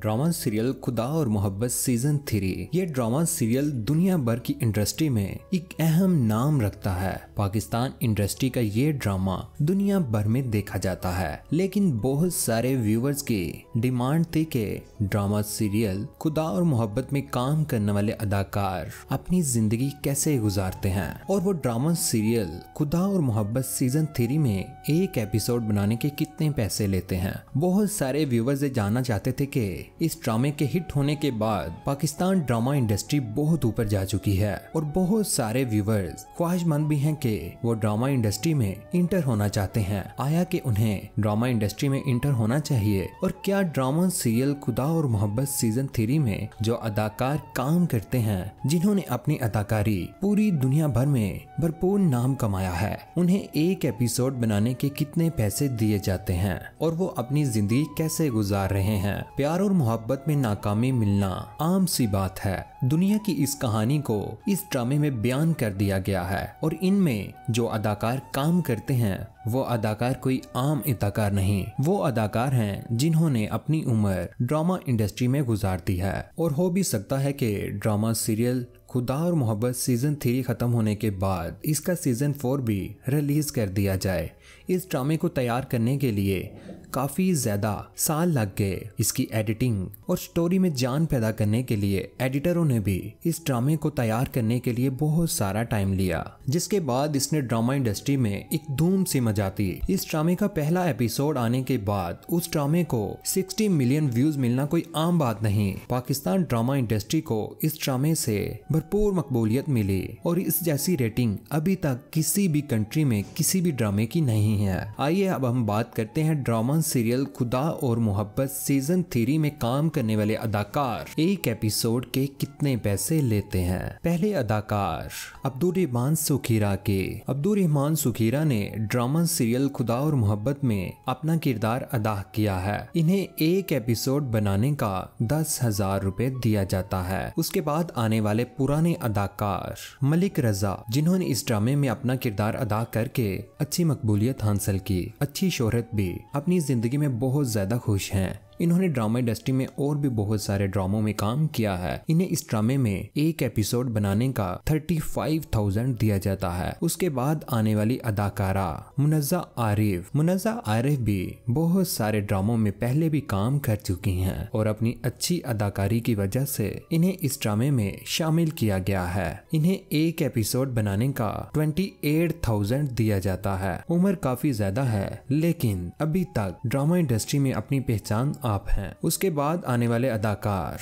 Drama serial खुदा और मोहब्बत सीजन थ्री ये ड्रामा सीरियल दुनिया भर की इंडस्ट्री में एक अहम नाम रखता है पाकिस्तान इंडस्ट्री का ये ड्रामा दुनिया भर में देखा जाता है लेकिन बहुत सारे व्यूवर्स की डिमांड थी कि ड्रामा सीरियल खुदा और मोहब्बत में काम करने वाले अदाकार अपनी जिंदगी कैसे गुजारते हैं और वो ड्रामा सीरियल खुदा और मोहब्बत सीजन थ्री में एक एपिसोड बनाने के कितने पैसे लेते हैं बहुत सारे व्यूवर्स ये जानना चाहते थे की इस ड्रामे के हिट होने के बाद पाकिस्तान ड्रामा इंडस्ट्री बहुत ऊपर जा चुकी है और बहुत सारे व्यूवर्स ख्वाहिशमंद भी हैं कि वो ड्रामा इंडस्ट्री में इंटर होना चाहते हैं आया कि उन्हें ड्रामा इंडस्ट्री में इंटर होना चाहिए और क्या ड्रामा सीरियल खुदा और मोहब्बत सीजन थ्री में जो अदाकार काम करते हैं जिन्होंने अपनी अदाकारी पूरी दुनिया भर में भरपूर नाम कमाया है उन्हें एक एपिसोड बनाने के कितने पैसे दिए जाते हैं और वो अपनी जिंदगी कैसे गुजार रहे हैं प्यार और और मोहब्बत में नाकामी मिलना आम सी बात है दुनिया की इस कहानी को इस ड्रामे में बयान कर दिया गया है और इनमें जो अदाकार काम करते हैं वो अदाकार कोई आम अदाकार नहीं वो अदाकार हैं जिन्होंने अपनी उम्र ड्रामा इंडस्ट्री में गुजार दी है और हो भी सकता है कि ड्रामा सीरियल खुदा और मोहब्बत सीजन थ्री खत्म होने के बाद इसका सीजन फोर भी रिलीज कर दिया जाए इस ड्रामे को तैयार करने के लिए काफी ज्यादा साल लग गए इसकी एडिटिंग और स्टोरी में जान पैदा करने के लिए एडिटरों ने भी इस ड्रामे को तैयार करने के लिए बहुत सारा टाइम लिया जिसके बाद इसने ड्रामा इंडस्ट्री में एक धूम सी मजाती इस ड्रामे का पहला एपिसोड आने के बाद उस ड्रामे को 60 मिलियन व्यूज मिलना कोई आम बात नहीं पाकिस्तान ड्रामा इंडस्ट्री को इस ड्रामे से भरपूर मकबूलियत मिली और इस जैसी रेटिंग अभी तक किसी भी कंट्री में किसी भी ड्रामे की नहीं है आइए अब हम बात करते हैं ड्रामा सीरियल खुदा और मोहब्बत सीजन थ्री में काम करने वाले अदाकार एक एपिसोड के कितने पैसे लेते हैं पहले अदाकार अब्दुलरहमान सुखीरा के अब्दुलरहमान सुखीरा ने ड्रामा सीरियल खुदा और मोहब्बत में अपना किरदार अदा किया है इन्हें एक एपिसोड बनाने का दस हजार रूपए दिया जाता है उसके बाद आने वाले पुराने अदाकार मलिक रजा जिन्होंने इस ड्रामे में अपना किरदार अदा करके अच्छी मकबूलियत हासिल की अच्छी शोहरत भी अपनी ज़िंदगी में बहुत ज़्यादा खुश हैं इन्होंने ड्रामा इंडस्ट्री में और भी बहुत सारे ड्रामों में काम किया है इन्हें इस ड्रामे में एक एपिसोड बनाने का थर्टी फाइव थाउजेंड दिया जाता है उसके बाद आने वाली अदाकारा मुनजा आरिफ मुनजा आरिफ भी बहुत सारे ड्रामों में पहले भी काम कर चुकी हैं और अपनी अच्छी अदाकारी की वजह से इन्हें इस ड्रामे में शामिल किया गया है इन्हें एक एपिसोड बनाने का ट्वेंटी एट थाउजेंड दिया जाता है उम्र काफी ज्यादा है लेकिन अभी तक ड्रामा इंडस्ट्री में अपनी पहचान आ आप हैं उसके बाद आने वाले अदाकार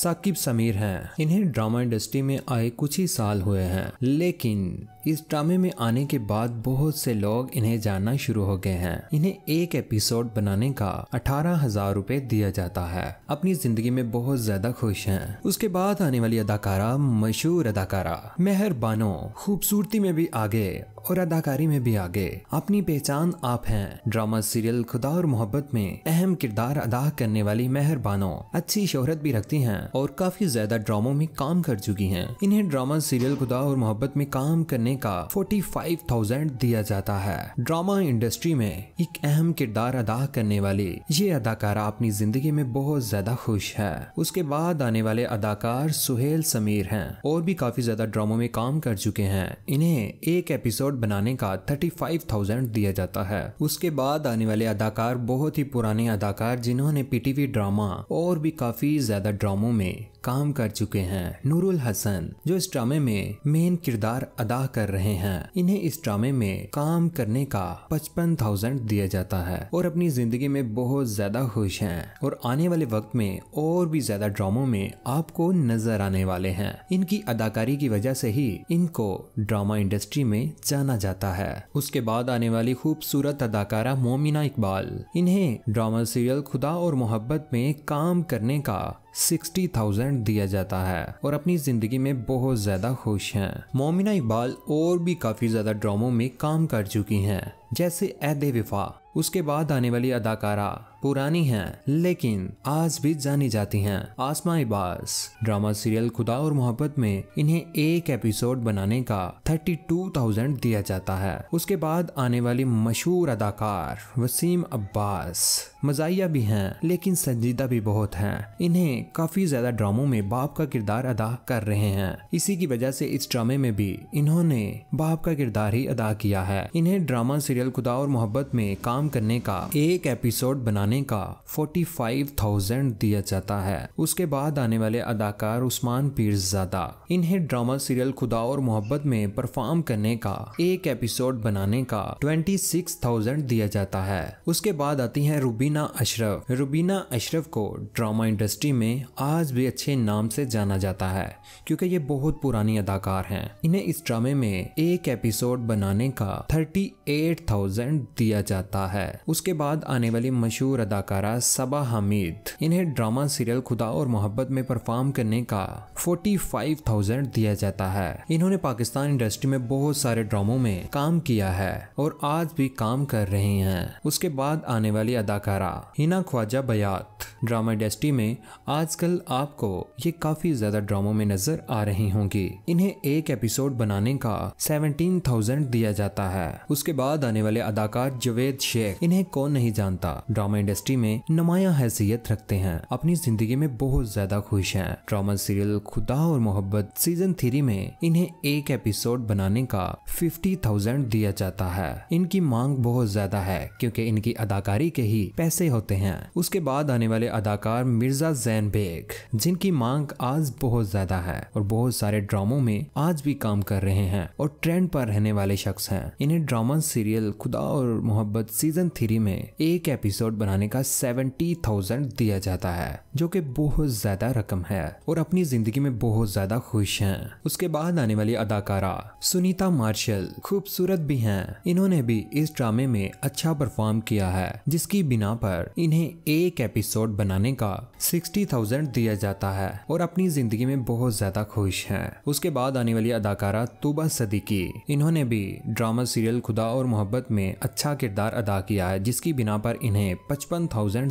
साकिब समीर हैं इन्हें ड्रामा इंडस्ट्री में आए कुछ ही साल हुए हैं लेकिन इस ड्रामे में आने के बाद बहुत से लोग इन्हें जानना शुरू हो गए हैं इन्हें एक एपिसोड बनाने का अठारह हजार रूपए दिया जाता है अपनी जिंदगी में बहुत ज्यादा खुश हैं उसके बाद आने वाली अदाकारा मशहूर अदाकारा मेहर बानो खूबसूरती में भी आगे और अदाकारी में भी आगे अपनी पहचान आप हैं ड्रामा सीरियल खुदा और मोहब्बत में अहम किरदार अदा करने वाली मेहरबानों अच्छी शोहरत भी रखती हैं और काफी ज्यादा ड्रामों में काम कर चुकी हैं इन्हें ड्रामा सीरियल खुदा और मोहब्बत में काम करने का 45,000 दिया जाता है ड्रामा इंडस्ट्री में एक अहम किरदार अदा करने वाली ये अदाकारा अपनी जिंदगी में बहुत ज्यादा खुश है उसके बाद आने वाले अदाकार सुहेल समीर है और भी काफी ज्यादा ड्रामो में काम कर चुके हैं इन्हें एक एपिसोड बनाने का थर्टी दिया जाता है उसके बाद आने वाले अदाकार बहुत ही पुराने अदाकार जिन्होंने ने पीटीवी ड्रामा और भी काफ़ी ज़्यादा ड्रामों में काम कर चुके हैं नूरुल हसन जो इस ड्रामे में मेन किरदार अदा कर रहे हैं इन्हें इस ड्रामे में काम करने का पचपन थाउजेंड दिया जाता है और अपनी जिंदगी में बहुत ज्यादा खुश हैं और आने वाले वक्त में और भी ज्यादा ड्रामो में आपको नजर आने वाले हैं इनकी अदाकारी की वजह से ही इनको ड्रामा इंडस्ट्री में जाना जाता है उसके बाद आने वाली खूबसूरत अदाकारा मोमिना इकबाल इन्हें ड्रामा सीरियल खुदा और मोहब्बत में काम करने का सिक्सटी थाउजेंड दिया जाता है और अपनी जिंदगी में बहुत ज्यादा खुश हैं मोमिना इकबाल और भी काफी ज्यादा ड्रामों में काम कर चुकी हैं जैसे ऐदे विफा उसके बाद आने वाली अदाकारा पुरानी हैं लेकिन आज भी जानी जाती हैं आसमा इबास ड्रामा सीरियल खुदा और मोहब्बत में इन्हें एक एपिसोड बनाने का 32,000 दिया जाता है उसके बाद आने वाली मशहूर अदाकार वसीम अब्बास मजाया भी हैं लेकिन संजीदा भी बहुत हैं इन्हें काफी ज्यादा ड्रामो में बाप का किरदार अदा कर रहे हैं इसी की वजह से इस ड्रामे में भी इन्होंने बाप का किरदार ही अदा किया है इन्हें ड्रामा सीरियल सीरियल खुदा और मोहब्बत में काम करने का एक एपिसोड बनाने का 45,000 दिया जाता है उसके बाद आने वाले अदाकार उस्मान पीरजादा इन्हें ड्रामा सीरियल खुदा और मोहब्बत में परफॉर्म करने का एक एपिसोड बनाने का 26,000 दिया जाता है उसके बाद आती है रुबीना अशरफ रुबीना अशरफ को ड्रामा इंडस्ट्री में आज भी अच्छे नाम से जाना जाता है क्योंकि ये बहुत पुरानी अदाकार हैं इन्हें इस ड्रामे में एक एपिसोड बनाने का थर्टी एट थाउजेंड दिया जाता है उसके बाद आने वाली मशहूर अदाकारा सबा हमीद इन्हें ड्रामा सीरियल खुदा और मोहब्बत में परफॉर्म करने का 45,000 दिया जाता है इन्होंने पाकिस्तान इंडस्ट्री में बहुत सारे ड्रामों में काम किया है और आज भी काम कर रहे हैं उसके बाद आने वाली अदाकारा हिना ख्वाजा बयात ड्रामा इंडस्ट्री में आजकल आपको ये काफी ज्यादा ड्रामो में नजर आ रही होंगी इन्हें एक एपिसोड बनाने का सेवनटीन थाउजेंड दिया जाता है उसके बाद आने वाले अदाकार जवेद शेख इन्हें कौन नहीं जानता ड्रामा इंडस्ट्री में नुमाया हैसियत रखते हैं अपनी जिंदगी में बहुत ज्यादा खुश हैं ड्रामा सीरियल खुदा और मोहब्बत सीजन थ्री में इन्हें एक एपिसोड बनाने का फिफ्टी थाउजेंड दिया जाता है इनकी मांग बहुत ज्यादा है क्योंकि इनकी अदाकारी के ही पैसे होते हैं उसके बाद आने वाले अदाकार मिर्जा जैन बेग जिनकी मांग आज बहुत ज्यादा है और बहुत सारे ड्रामों में आज भी काम कर रहे हैं और ट्रेंड पर रहने वाले शख्स हैं इन्हें ड्रामा सीरियल खुदा और मोहब्बत सीजन थ्री में एक एपिसोड बनाने का सेवेंटी थाउजेंड दिया जाता है जो कि बहुत ज्यादा रकम है और अपनी जिंदगी में बहुत ज्यादा खुश हैं उसके बाद आने वाली अदाकारा सुनीता मार्शल खूबसूरत भी हैं इन्होंने भी इस ड्रामे में अच्छा परफॉर्म किया है जिसकी बिना पर इन्हें एक एपिसोड बनाने का 60,000 दिया जाता है और अपनी जिंदगी में बहुत ज्यादा खुश हैं। उसके बाद आने वाली अदाकारा तोबा सदीकी इन्होंने भी ड्रामा सीरियल खुदा और मोहब्बत में अच्छा किरदार अदा किया है जिसकी बिना पर इन्हें पचपन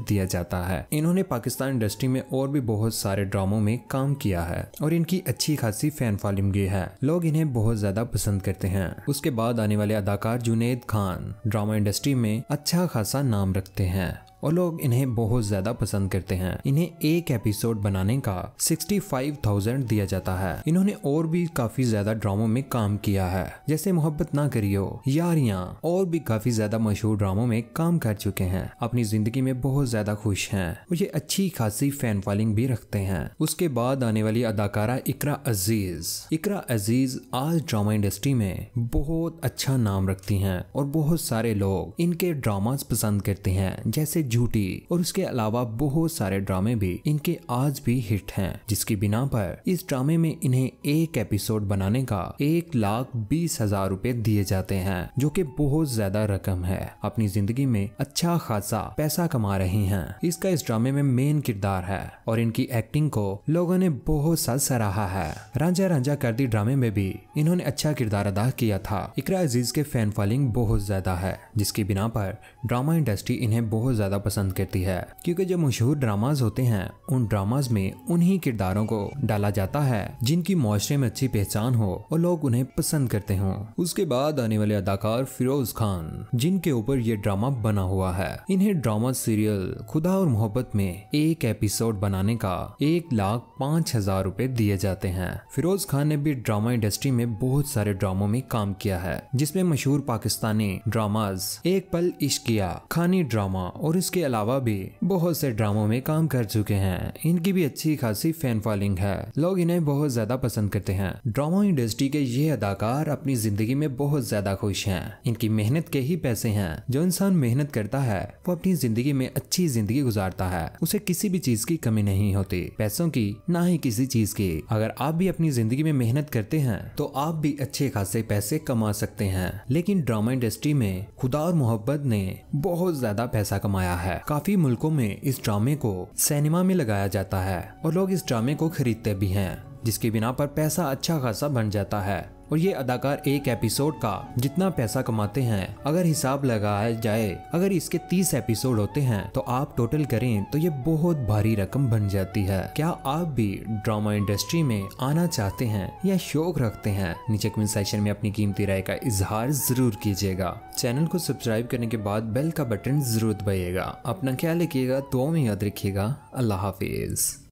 दिया जाता है इन्होंने पाकिस्तान इंडस्ट्री में और भी बहुत सारे ड्रामों में काम किया है और इनकी अच्छी खासी फैन फॉलोइंग भी है लोग इन्हें बहुत ज्यादा पसंद करते हैं उसके बाद आने वाले अदाकार जुनेद खान ड्रामा इंडस्ट्री में अच्छा खासा नाम रखते हैं और लोग इन्हें बहुत ज्यादा पसंद करते हैं इन्हें एक एपिसोड बनाने का 65,000 दिया जाता है इन्होंने और भी काफी ज्यादा ड्रामों में काम किया है जैसे मोहब्बत ना करियो यारियां और भी काफी ज्यादा मशहूर ड्रामों में काम कर चुके हैं अपनी जिंदगी में बहुत ज्यादा खुश हैं मुझे अच्छी खासी फैन फॉलोइंग भी रखते हैं उसके बाद आने वाली अदाकारा इकरा अजीज इकरा अजीज आज ड्रामा इंडस्ट्री में बहुत अच्छा नाम रखती हैं और बहुत सारे लोग इनके ड्रामास पसंद करते हैं जैसे झूठी और उसके अलावा बहुत सारे ड्रामे भी इनके आज भी हिट हैं जिसकी बिना पर इस ड्रामे में इन्हें एक एपिसोड बनाने का एक लाख बीस हजार रूपए दिए जाते हैं जो कि बहुत ज्यादा रकम है अपनी जिंदगी में अच्छा खासा पैसा कमा रही हैं इसका इस ड्रामे में मेन किरदार है और इनकी एक्टिंग को लोगों ने बहुत सा सराहा है रांझा रांझा दी ड्रामे में भी इन्होंने अच्छा किरदार अदा किया था इकरा अजीज के फैन फॉलोइंग बहुत ज्यादा है जिसकी बिना पर ड्रामा इंडस्ट्री इन्हें बहुत ज्यादा पसंद करती है क्योंकि जो मशहूर ड्रामाज होते हैं उन ड्रामाज में उन्हीं किरदारों को डाला जाता है जिनकी मुआरे में अच्छी पहचान हो और लोग उन्हें पसंद करते हों उसके बाद आने वाले अदाकार फिरोज खान जिनके ऊपर ये ड्रामा बना हुआ है इन्हें ड्रामा सीरियल खुदा और मोहब्बत में एक एपिसोड बनाने का एक लाख पांच हजार रूपए दिए जाते हैं फिरोज खान ने भी ड्रामा इंडस्ट्री में बहुत सारे ड्रामों में काम किया है जिसमें मशहूर पाकिस्तानी ड्रामाज एक पल इश्किया खानी ड्रामा और इस इसके अलावा भी बहुत से ड्रामों में काम कर चुके हैं इनकी भी अच्छी खासी फैन फॉलोइंग है लोग इन्हें बहुत ज्यादा पसंद करते हैं ड्रामा इंडस्ट्री के ये अदाकार अपनी जिंदगी में बहुत ज्यादा खुश हैं इनकी मेहनत के ही पैसे हैं जो इंसान मेहनत करता है वो अपनी जिंदगी में अच्छी जिंदगी गुजारता है उसे किसी भी चीज की कमी नहीं होती पैसों की ना ही किसी चीज की अगर आप भी अपनी जिंदगी में मेहनत करते हैं तो आप भी अच्छे खासे पैसे कमा सकते हैं लेकिन ड्रामा इंडस्ट्री में खुदा और मोहब्बत ने बहुत ज्यादा पैसा कमाया गया है काफी मुल्कों में इस ड्रामे को सिनेमा में लगाया जाता है और लोग इस ड्रामे को खरीदते भी हैं जिसके बिना पर पैसा अच्छा खासा बन जाता है और ये अदाकार एक एपिसोड का जितना पैसा कमाते हैं अगर हिसाब लगाया जाए अगर इसके तीस एपिसोड होते हैं तो आप टोटल करें तो ये बहुत भारी रकम बन जाती है क्या आप भी ड्रामा इंडस्ट्री में आना चाहते हैं या शौक रखते हैं नीचे कमेंट सेक्शन में अपनी कीमती राय का इजहार जरूर कीजिएगा चैनल को सब्सक्राइब करने के बाद बेल का बटन जरूर दबाइएगा अपना ख्याल रखिएगा दो में याद रखिएगा अल्लाह हाफिज़